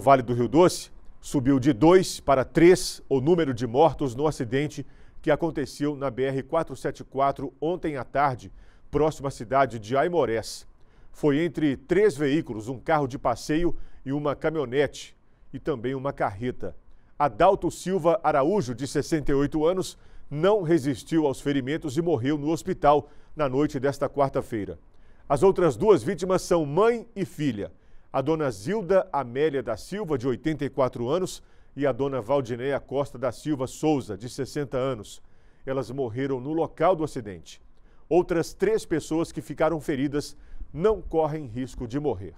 O Vale do Rio Doce subiu de 2 para 3 o número de mortos no acidente que aconteceu na BR-474 ontem à tarde, próxima à cidade de Aimorés. Foi entre três veículos, um carro de passeio e uma caminhonete, e também uma carreta. Adalto Silva Araújo, de 68 anos, não resistiu aos ferimentos e morreu no hospital na noite desta quarta-feira. As outras duas vítimas são mãe e filha a dona Zilda Amélia da Silva, de 84 anos, e a dona Valdineia Costa da Silva Souza, de 60 anos. Elas morreram no local do acidente. Outras três pessoas que ficaram feridas não correm risco de morrer.